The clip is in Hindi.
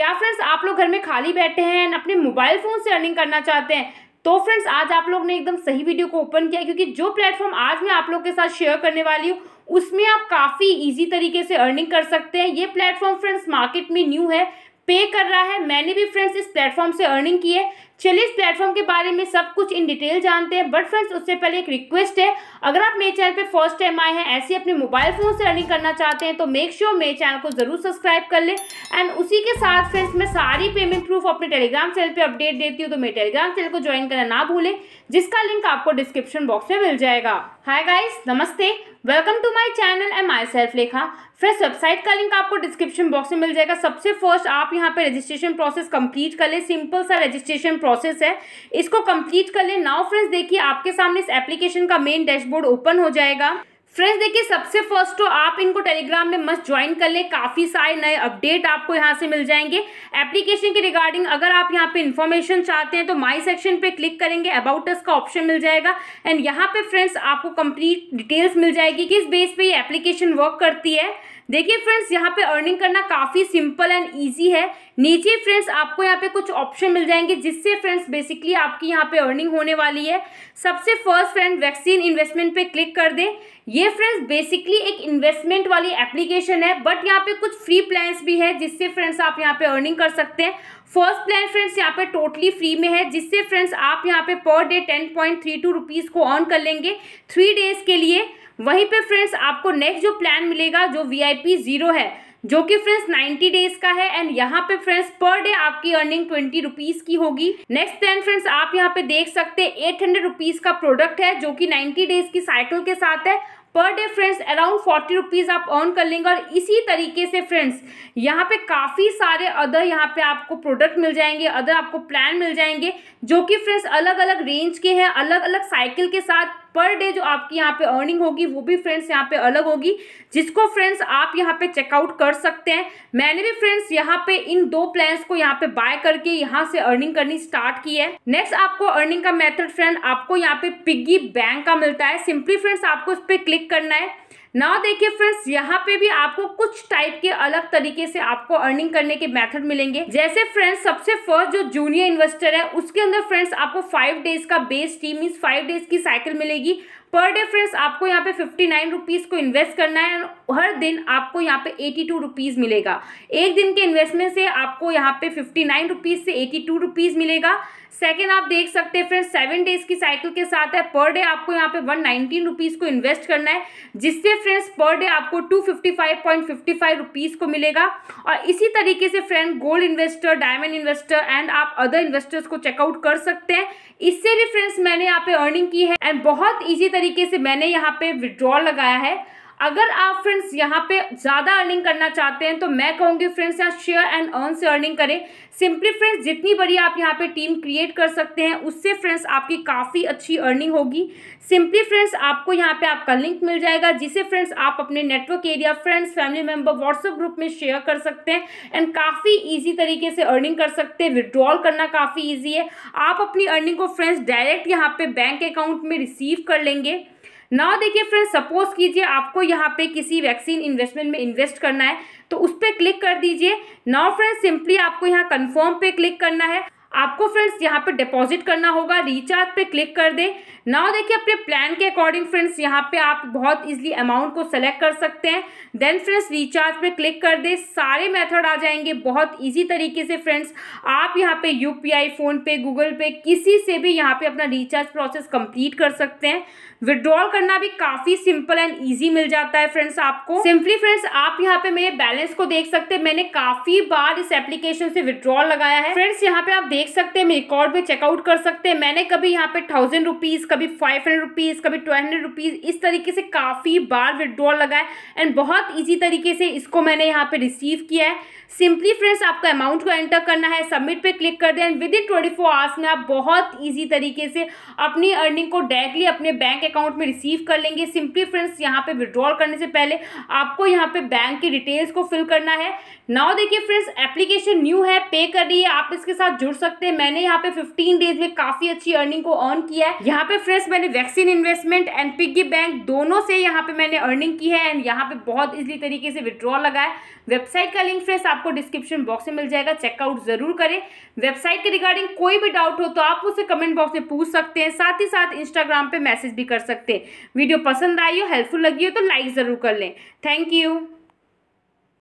क्या फ्रेंड्स आप लोग घर में खाली बैठे हैं अपने मोबाइल फ़ोन से अर्निंग करना चाहते हैं तो फ्रेंड्स आज आप लोग ने एकदम सही वीडियो को ओपन किया क्योंकि जो प्लेटफॉर्म आज मैं आप लोग के साथ शेयर करने वाली हूँ उसमें आप काफ़ी इजी तरीके से अर्निंग कर सकते हैं ये प्लेटफॉर्म फ्रेंड्स मार्केट में न्यू है पे कर रहा है मैंने भी फ्रेंड्स इस प्लेटफॉर्म से अर्निंग की है चलिए इस प्लेटफॉर्म के बारे में सब कुछ इन डिटेल जानते हैं बट फ्रेंड्स उससे पहले एक रिक्वेस्ट है अगर आप मेरे चैनल पे फर्स्ट टाइम आए हैं ऐसे अपने मोबाइल फ़ोन से रनिंग करना चाहते हैं तो मेक श्योर मेरे चैनल को ज़रूर सब्सक्राइब कर लें एंड उसी के साथ फ्रेंड्स मैं सारी पेमेंट प्रूफ अपने टेलीग्राम चैनल पर अपडेट देती हूँ तो मेरे टेलीग्राम चैनल को ज्वाइन करना ना भूलें जिसका लिंक आपको डिस्क्रिप्शन बॉक्स में मिल जाएगा हाय गाइज नमस्ते welcome to my channel and myself Lekha friends website का लिंक आपको डिस्क्रिप्शन बॉक्स में मिल जाएगा सबसे फर्स्ट आप यहाँ पे रजिस्ट्रेशन प्रोसेस कंप्लीट कर ले सिंपल सा रजिस्ट्रेशन प्रोसेस है इसको कंप्लीट कर ले नाउ फ्रेंड्स देखिए आपके सामने इस एप्लीकेशन का मेन डैशबोर्ड ओपन हो जाएगा फ्रेंड्स देखिए सबसे फर्स्ट तो आप इनको टेलीग्राम में मस्ट ज्वाइन कर ले काफ़ी सारे नए अपडेट आपको यहाँ से मिल जाएंगे एप्लीकेशन के रिगार्डिंग अगर आप यहाँ पे इन्फॉर्मेशन चाहते हैं तो माय सेक्शन पे क्लिक करेंगे अबाउट अस का ऑप्शन मिल जाएगा एंड यहाँ पे फ्रेंड्स आपको कंप्लीट डिटेल्स मिल जाएगी किस बेस पे ये एप्लीकेशन वर्क करती है देखिए फ्रेंड्स यहाँ पे अर्निंग करना काफ़ी सिंपल एंड ईजी है नीचे फ्रेंड्स आपको यहाँ पे कुछ ऑप्शन मिल जाएंगे जिससे फ्रेंड्स बेसिकली आपकी यहाँ पे अर्निंग होने वाली है सबसे फर्स्ट फ्रेंड वैक्सीन इन्वेस्टमेंट पे क्लिक कर दे ये फ्रेंड्स बेसिकली एक इन्वेस्टमेंट वाली एप्लीकेशन है बट यहाँ पे कुछ फ्री प्लान्स भी है जिससे फ्रेंड्स आप यहाँ पे अर्निंग कर सकते हैं फर्स्ट प्लान फ्रेंड्स यहाँ पे टोटली फ्री में है जिससे फ्रेंड्स आप यहाँ पे per day ten point three two rupees को अर्न कर लेंगे थ्री डेज के लिए वहीं पे फ्रेंड्स आपको नेक्स्ट जो प्लान मिलेगा जो वीआईपी जीरो है जो कि फ्रेंड्स नाइन्टी डेज का है एंड यहाँ पे फ्रेंड्स पर डे आपकी अर्निंग ट्वेंटी रुपीज की होगी नेक्स्ट प्लान फ्रेंड्स आप यहाँ पे देख सकते हैं एट हंड्रेड रुपीज का प्रोडक्ट है जो कि नाइन्टी डेज की साइकिल के साथ है per day friends around forty rupees आप अर्न कर लेंगे और इसी तरीके से फ्रेंड्स यहाँ पे काफ़ी सारे अदर यहाँ पे आपको प्रोडक्ट मिल जाएंगे अदर आपको प्लान मिल जाएंगे जो कि फ्रेंड्स अलग अलग रेंज के हैं अलग अलग साइकिल के साथ पर डे जो आपकी यहाँ पे अर्निंग होगी वो भी फ्रेंड्स यहाँ पे अलग होगी जिसको फ्रेंड्स आप यहाँ पे चेकआउट कर सकते हैं मैंने भी फ्रेंड्स यहाँ पे इन दो प्लान्स को यहाँ पे बाय करके यहाँ से अर्निंग करनी स्टार्ट की है नेक्स्ट आपको अर्निंग का मेथड फ्रेंड आपको यहाँ पे पिग्गी बैंक का मिलता है सिंपली फ्रेंड्स आपको इस पर क्लिक करना है नाउ देखिए फ्रेंड्स यहाँ पे भी आपको कुछ टाइप के अलग तरीके से आपको अर्निंग करने के मेथड मिलेंगे जैसे फ्रेंड्स सबसे फर्स्ट जो जूनियर इन्वेस्टर है उसके अंदर फ्रेंड्स आपको फाइव डेज का base team mean five days की साइकिल मिलेगी पर डे फ्रेंड्स आपको यहाँ पे फिफ्टी नाइन रुपीज़ को इन्वेस्ट करना है हर दिन आपको यहाँ पे एटी टू रुपीज़ मिलेगा एक दिन के इन्वेस्टमेंट से आपको यहाँ पे फिफ्टी नाइन रुपीज़ से एटी टू रुपीज़ मिलेगा सेकेंड आप देख सकते हैं फ्रेंड्स सेवन डेज की साइकिल के साथ है पर डे आपको यहाँ पे वन नाइनटीन रुपीज़ को इन्वेस्ट करना है जिससे फ्रेंड्स पर डे आपको two fifty five point fifty five rupees को मिलेगा और इसी तरीके से friend gold investor diamond investor and आप अदर इन्वेस्टर्स को चेकआउट कर सकते हैं इससे भी फ्रेंड्स मैंने यहाँ पे अर्निंग की है एंड बहुत इजी तरीके से मैंने यहाँ पे विड्रॉल लगाया है अगर आप फ्रेंड्स यहाँ पे ज़्यादा अर्निंग करना चाहते हैं तो मैं कहूँगी फ्रेंड्स यहाँ शेयर एंड अर्न से अर्निंग करें सिंपली फ्रेंड्स जितनी बड़ी आप यहाँ पे टीम क्रिएट कर सकते हैं उससे फ्रेंड्स आपकी काफ़ी अच्छी अर्निंग होगी सिंपली फ्रेंड्स आपको यहाँ पे आपका लिंक मिल जाएगा जिसे फ्रेंड्स आप अपने network area friends family member WhatsApp group में शेयर कर सकते हैं एंड काफ़ी ईजी तरीके से अर्निंग कर सकते हैं विड्रॉल करना काफ़ी ईजी है आप अपनी अर्निंग को फ्रेंड्स डायरेक्ट यहाँ पे बैंक अकाउंट में रिसीव कर लेंगे नाउ देखिए फ्रेंड्स सपोज कीजिए आपको यहाँ पे किसी वैक्सीन इन्वेस्टमेंट में इन्वेस्ट करना है तो उस पर क्लिक कर दीजिए नाउ फ्रेंड्स सिंपली आपको यहाँ कन्फर्म पे क्लिक करना है आपको फ्रेंड्स यहाँ पे डिपॉजिट करना होगा रिचार्ज पे क्लिक कर दें नाउ देखिए अपने प्लान के अकॉर्डिंग फ्रेंड्स यहाँ पे आप बहुत इजीली अमाउंट को सेलेक्ट कर सकते हैं देन फ्रेंड्स रिचार्ज पे क्लिक कर दें सारे मेथड आ जाएंगे बहुत इजी तरीके से फ्रेंड्स आप यहाँ पे यू फ़ोन पे गूगल पे किसी से भी यहाँ पे अपना रिचार्ज प्रोसेस कंप्लीट कर सकते हैं विड्रॉल करना भी काफ़ी सिंपल एंड ईजी मिल जाता है फ्रेंड्स आपको सिंपली फ्रेंड्स आप यहाँ पे मेरे बैलेंस को देख सकते हैं मैंने काफ़ी बार इस एप्लीकेशन से विड्रॉल लगाया है फ्रेंड्स यहाँ पे आप देख देख सकते हैं रिकॉर्ड पे चेकआउट कर सकते हैं मैंने कभी यहाँ पे थाउजेंड रुपीज़ कभी फाइव हंड्रेड रुपीज़ कभी ट्वेल्व हंड्रेड रुपीज़ इस तरीके से काफ़ी बार विड्रॉल लगाए एंड बहुत ईजी तरीके से इसको मैंने यहाँ पे रिसीव किया है सिंपली फ्रेंड्स आपका अमाउंट को एंटर करना है सबमिट पे क्लिक कर दें and within twenty four hours में आप बहुत ईजी तरीके से अपनी अर्निंग को डायरेक्टली अपने बैंक अकाउंट में रिसीव कर लेंगे सिंपली फ्रेंड्स यहाँ पे विड्रॉल करने से पहले आपको यहाँ पे बैंक की डिटेल्स को फिल करना है नाउ देखिए फ्रेंड्स एप्लीकेशन न्यू है पे कर रही है आप इसके साथ जुड़ सकते सकते हैं मैंने यहाँ पे 15 डेज में काफी अच्छी अर्निंग को अर्न किया है यहाँ पे फ्रेश मैंने vaccine investment and piggy bank दोनों से यहाँ पे मैंने अर्निंग की है एंड यहाँ पे बहुत इजी तरीके से विड्रॉ लगा है वेबसाइट का लिंक फ्रेश आपको डिस्क्रिप्शन बॉक्स में मिल जाएगा चेकआउट जरूर करें वेबसाइट के रिगार्डिंग कोई भी डाउट हो तो आप उसे कमेंट बॉक्स में पूछ सकते हैं साथ ही साथ इंस्टाग्राम पर मैसेज भी कर सकते हैं वीडियो पसंद आई हो हेल्पफुल लगी हो तो लाइक ज़रूर कर लें थैंक यू